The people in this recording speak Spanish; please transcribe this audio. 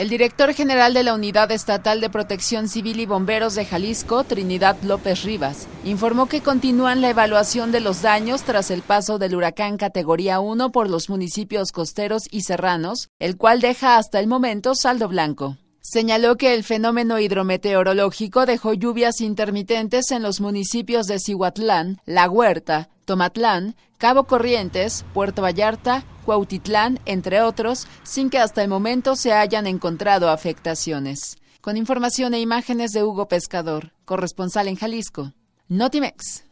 El director general de la Unidad Estatal de Protección Civil y Bomberos de Jalisco, Trinidad López Rivas, informó que continúan la evaluación de los daños tras el paso del huracán categoría 1 por los municipios costeros y serranos, el cual deja hasta el momento saldo blanco. Señaló que el fenómeno hidrometeorológico dejó lluvias intermitentes en los municipios de Cihuatlán, La Huerta, Tomatlán, Cabo Corrientes, Puerto Vallarta, Cuautitlán, entre otros, sin que hasta el momento se hayan encontrado afectaciones. Con información e imágenes de Hugo Pescador, corresponsal en Jalisco. Notimex.